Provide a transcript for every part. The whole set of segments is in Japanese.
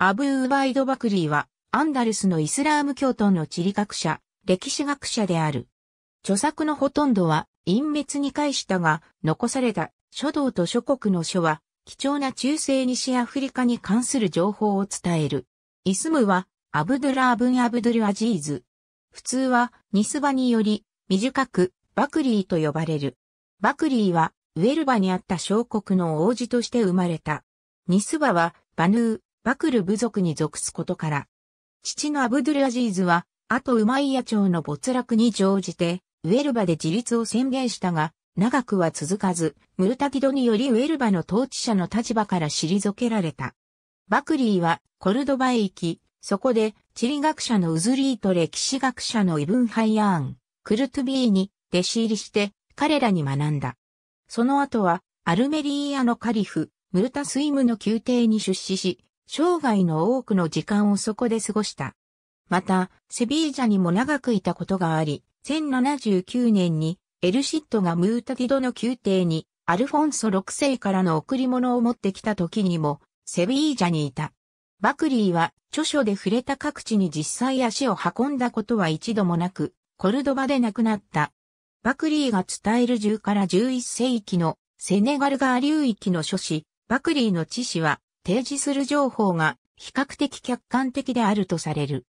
アブーバイド・バクリーは、アンダルスのイスラーム教徒の地理学者、歴史学者である。著作のほとんどは、隠滅に介したが、残された書道と諸国の書は、貴重な中世西アフリカに関する情報を伝える。イスムは、アブドゥラーブン・アブドゥル・アジーズ。普通は、ニスバにより、短く、バクリーと呼ばれる。バクリーは、ウェルバにあった小国の王子として生まれた。ニスバは、バヌー、バクル部族に属すことから。父のアブドゥルアジーズは、あとウマイヤ朝の没落に乗じて、ウェルバで自立を宣言したが、長くは続かず、ムルタキドによりウェルバの統治者の立場から退けられた。バクリーはコルドバへ行き、そこで地理学者のウズリーと歴史学者のイブンハイアーン、クルトゥビーに弟子入りして彼らに学んだ。その後はアルメリーアのカリフ、ムルタスイムの宮廷に出資し、生涯の多くの時間をそこで過ごした。また、セビージャにも長くいたことがあり、1079年にエルシットがムータディドの宮廷にアルフォンソ6世からの贈り物を持ってきた時にもセビージャにいた。バクリーは著書で触れた各地に実際足を運んだことは一度もなく、コルドバで亡くなった。バクリーが伝える10から11世紀のセネガル川流域の書子、バクリーの知史は提示する情報が比較的客観的であるとされる。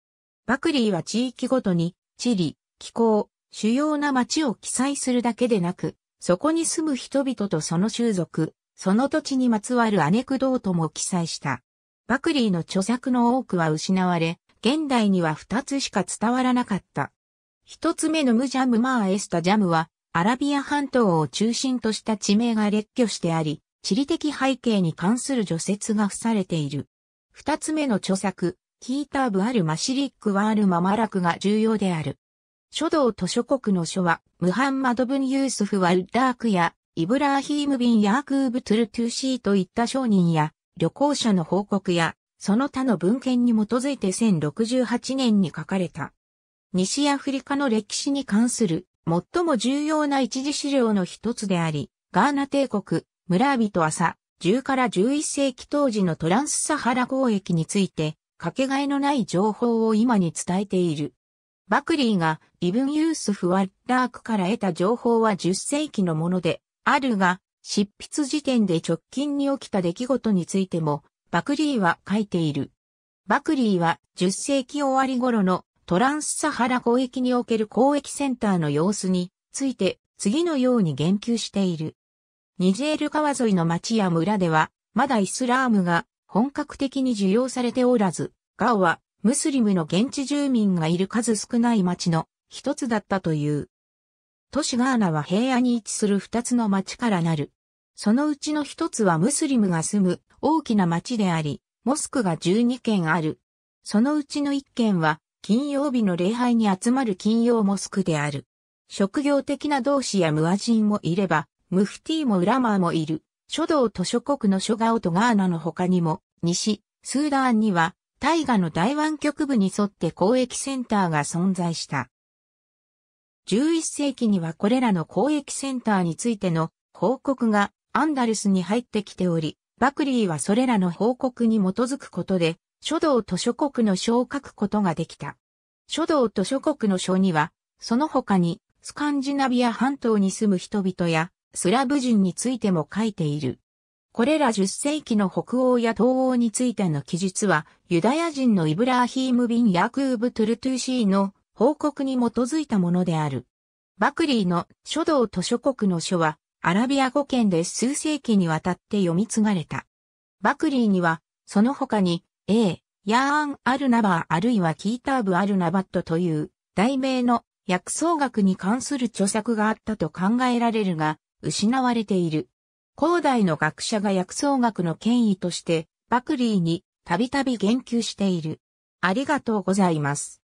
バクリーは地域ごとに地理、気候、主要な町を記載するだけでなく、そこに住む人々とその習俗、その土地にまつわるアネクドートも記載した。バクリーの著作の多くは失われ、現代には二つしか伝わらなかった。一つ目のムジャムマーエスタジャムは、アラビア半島を中心とした地名が列挙してあり、地理的背景に関する除雪が付されている。二つ目の著作、キーターブアルマシリックワールママラクが重要である。書道図書国の書は、ムハンマドブン・ユースフ・ワル・ダークや、イブラーヒーム・ビン・ヤークーブ・トゥル・トゥーシーといった商人や、旅行者の報告や、その他の文献に基づいて1068年に書かれた。西アフリカの歴史に関する最も重要な一次資料の一つであり、ガーナ帝国、村人朝、10から11世紀当時のトランスサハラ交易について、かけがえのない情報を今に伝えている。バクリーがイブン・ユースフ・ワッラークから得た情報は10世紀のもので、あるが、執筆時点で直近に起きた出来事についても、バクリーは書いている。バクリーは10世紀終わり頃のトランスサハラ交易における交易センターの様子について次のように言及している。ニジェール川沿いの町や村では、まだイスラームが本格的に受容されておらず、ガオはムスリムの現地住民がいる数少ない町の一つだったという。都市ガーナは平野に位置する二つの町からなる。そのうちの一つはムスリムが住む大きな町であり、モスクが12軒ある。そのうちの1軒は金曜日の礼拝に集まる金曜モスクである。職業的な同士や無ア人もいれば、ムフティもウラマーもいる。書道図書国の書ガオとガーナの他にも、西、スーダンには、大河の大湾局部に沿って交易センターが存在した。11世紀にはこれらの交易センターについての報告がアンダルスに入ってきており、バクリーはそれらの報告に基づくことで、書道図書国の書を書くことができた。書道図書国の書には、その他にスカンジナビア半島に住む人々やスラブ人についても書いている。これら10世紀の北欧や東欧についての記述は、ユダヤ人のイブラーヒーム・ビン・ヤクーブ・トゥルトゥーシーの報告に基づいたものである。バクリーの書道図書国の書は、アラビア語圏で数世紀にわたって読み継がれた。バクリーには、その他に、A、ヤーアン・アルナバーあるいはキーターブ・アルナバットという、題名の薬草学に関する著作があったと考えられるが、失われている。広大の学者が薬草学の権威として、バクリーにたびたび言及している。ありがとうございます。